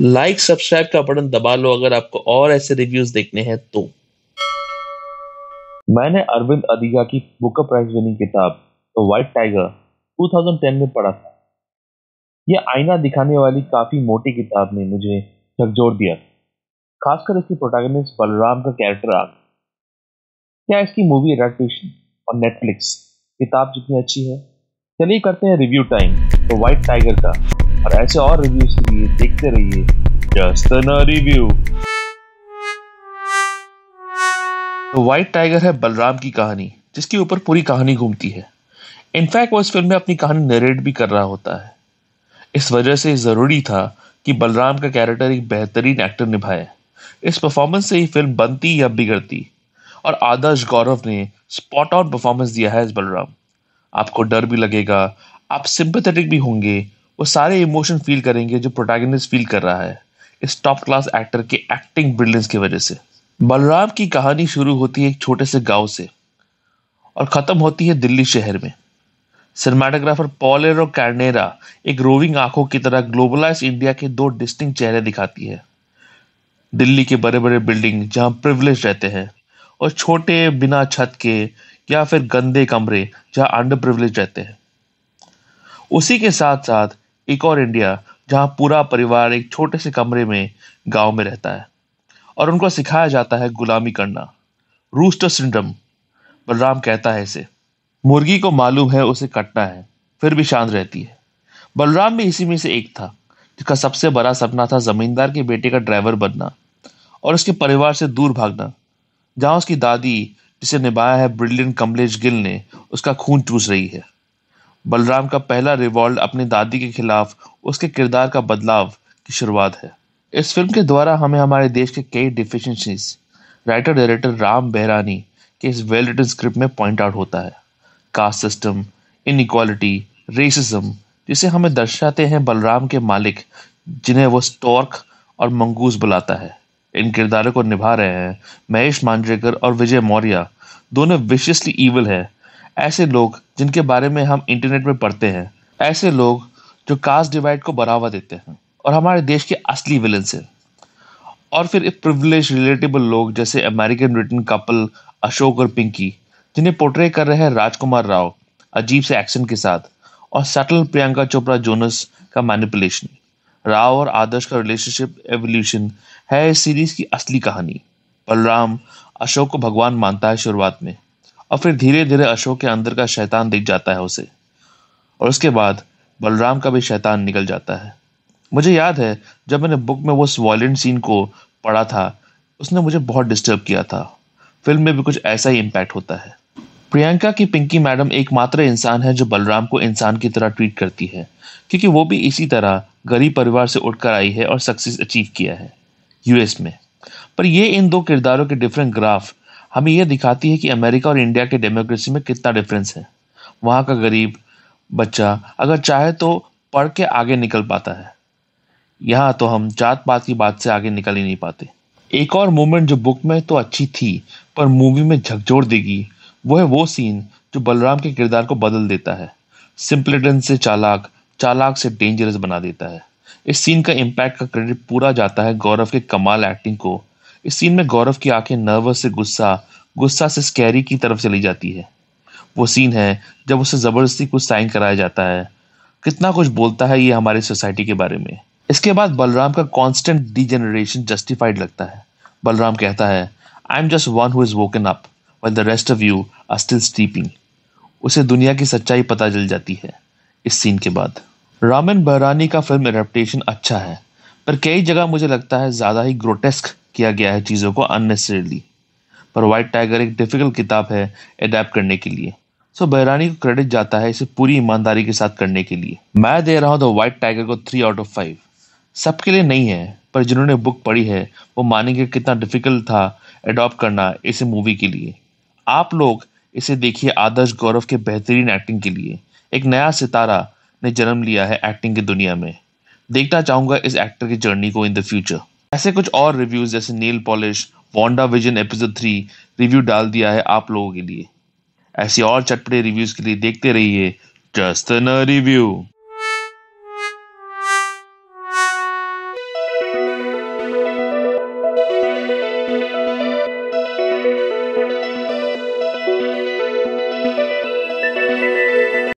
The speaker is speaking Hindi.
लाइक सब्सक्राइब का बटन दबा लो अगर आपको और ऐसे रिव्यूज देखने हैं तो मैंने अरविंद अधिका की बुकर प्राइज विनिंग किताब द वाइट टाइगर 2010 में पढ़ा था यह आईना दिखाने वाली काफी मोटी किताब ने मुझे झकझोर दिया खासकर इसके प्रोटैगनिस्ट बलराम का कैरेक्टर आर्क क्या इसकी मूवी एडाप्टेशन और नेटफ्लिक्स किताब जितनी अच्छी है चलिए करते हैं रिव्यू टाइम तो व्हाइट टाइगर का और ऐसे और रिव्यूज के लिए देखते रहिए जस्ट रिव्यू तो व्हाइट टाइगर है बलराम की कहानी जिसके ऊपर पूरी कहानी घूमती है इनफैक्ट वो इस फिल्म में अपनी कहानी नरेट भी कर रहा होता है इस वजह से ज़रूरी था कि बलराम का कैरेक्टर एक बेहतरीन एक्टर निभाए इस परफॉर्मेंस से ही फिल्म बनती या बिगड़ती और आदर्श गौरव ने स्पॉट ऑन परफॉर्मेंस दिया है इस बलराम आपको डर भी लगेगा आप सिंपथेटिक भी होंगे वो सारे इमोशन फील करेंगे जो प्रोटैगनिस्ट फील कर रहा है इस टॉप क्लास एक्टर के एक्टिंग ब्रिलियंस की वजह से बलराम की कहानी शुरू होती है एक छोटे से गांव से और ख़त्म होती है दिल्ली शहर में सिनेमाटोग्राफर पॉलेरो कैर्नेरा एक रोविंग आंखों की तरह ग्लोबलाइज इंडिया के दो डिस्टिंग चेहरे दिखाती है दिल्ली के बड़े बड़े बिल्डिंग जहां प्रिविलेज रहते हैं और छोटे बिना छत के या फिर गंदे कमरे जहां अंडर प्रिविलेज रहते हैं उसी के साथ साथ एक और इंडिया जहाँ पूरा परिवार एक छोटे से कमरे में गांव में रहता है और उनको सिखाया जाता है गुलामी करना रूस्टर सिंड्रम बलराम कहता है इसे मुर्गी को मालूम है उसे कटना है फिर भी शांत रहती है बलराम भी इसी में से एक था जिसका सबसे बड़ा सपना था जमींदार के बेटे का ड्राइवर बनना और उसके परिवार से दूर भागना जहाँ उसकी दादी जिसे निभाया है ब्रिलियन कमलेश गिल ने उसका खून चूस रही है बलराम का पहला रिवॉल्ट अपनी दादी के खिलाफ उसके किरदार का बदलाव की शुरुआत है इस फिल्म के द्वारा हमें हमारे देश के कई deficiencies writer director Ramin Bahrani के इस वेल रिटन स्क्रिप्ट में पॉइंट आउट होता है कास्ट सिस्टम इनक्वालिटी रेसिज्म जिसे हमें दर्शाते हैं बलराम के मालिक जिन्हें वो स्टॉर्क और मंगूस बुलाता है इन किरदारों को निभा रहे हैं महेश मांजरेकर और विजय मौर्य दोनों विशियसली ईवल हैं ऐसे लोग जिनके बारे में हम इंटरनेट में पढ़ते हैं ऐसे लोग जो कास्ट डिवाइड को बढ़ावा देते हैं और हमारे देश के असली विलन से और फिर एक प्रिविलेज रिलेटेबल लोग जैसे अमेरिकन ब्रिटेन कपल अशोक और पिंकी जिन्हें पोर्ट्रे कर रहे हैं राजकुमार राव अजीब से एक्शन के साथ और सटल प्रियंका चोपड़ा जोनस का मैनिपुलेशन राव और आदर्श का रिलेशनशिप एवोल्यूशन है इस सीरीज की असली कहानी बलराम अशोक को भगवान मानता है शुरुआत में और फिर धीरे धीरे अशोक के अंदर का शैतान दिख जाता है उसे और उसके बाद बलराम का भी शैतान निकल जाता है मुझे याद है जब मैंने बुक में वो वॉलेंट सीन को पढ़ा था उसने मुझे बहुत डिस्टर्ब किया था फिल्म में भी कुछ ऐसा ही इम्पैक्ट होता है प्रियंका की पिंकी मैडम एकमात्र इंसान है जो बलराम को इंसान की तरह ट्रीट करती है क्योंकि वो भी इसी तरह गरीब परिवार से उठकर आई है और सक्सेस अचीव किया है यूएस में पर ये इन दो किरदारों के डिफरेंट ग्राफ हमें यह दिखाती है कि अमेरिका और इंडिया के डेमोक्रेसी में कितना डिफरेंस है वहाँ का गरीब बच्चा अगर चाहे तो पढ़ के आगे निकल पाता है यहाँ तो हम जात पात की बात से आगे निकल ही नहीं पाते एक और मोमेंट जो बुक में तो अच्छी थी पर मूवी में झकझोर देगी वो है वो सीन जो बलराम के किरदार को बदल देता है सिंपलिटन से चालाक चालाक से डेंजरस बना देता है इस सीन का इम्पैक्ट का क्रेडिट पूरा जाता है गौरव के कमाल एक्टिंग को इस सीन में गौरव की आंखें नर्वस से गुस्सा गुस्सा से स्कैरी की तरफ चली जाती है वो सीन है जब उसे ज़बरदस्ती कुछ साइन कराया जाता है कितना कुछ बोलता है ये हमारी सोसाइटी के बारे में इसके बाद बलराम का कॉन्स्टेंट डीजेनरेशन जस्टिफाइड लगता है बलराम कहता है I am just one who is woken up well the rest of you are still sleeping उसे दुनिया की सच्चाई पता चल जाती है इस सीन के बाद रामन बहरानी का फिल्म एडेप्टेशन अच्छा है पर कई जगह मुझे लगता है ज़्यादा ही ग्रोटेस्क किया गया है चीज़ों को अननेसेसरली पर वाइट टाइगर एक डिफ़िकल्ट किताब है अडेप्ट करने के लिए सो so, बहरानी को क्रेडिट जाता है इसे पूरी ईमानदारी के साथ करने के लिए मैं दे रहा हूँ द वाइट टाइगर को थ्री आउट ऑफ फाइव सबके लिए नहीं है पर जिन्होंने बुक पढ़ी है वो मानेंगे कितना डिफ़िकल्ट था अडॉप्ट करना इसे मूवी के लिए आप लोग इसे देखिए आदर्श गौरव के बेहतरीन एक्टिंग के लिए एक नया सितारा ने जन्म लिया है एक्टिंग की दुनिया में देखना चाहूँगा इस एक्टर की जर्नी को इन द फ्यूचर ऐसे कुछ और रिव्यूज जैसे nail polish WandaVision episode three review डाल दिया है आप लोगों के लिए ऐसे और चटपटे रिव्यूज के लिए देखते रहिए जस्ट रिव्यू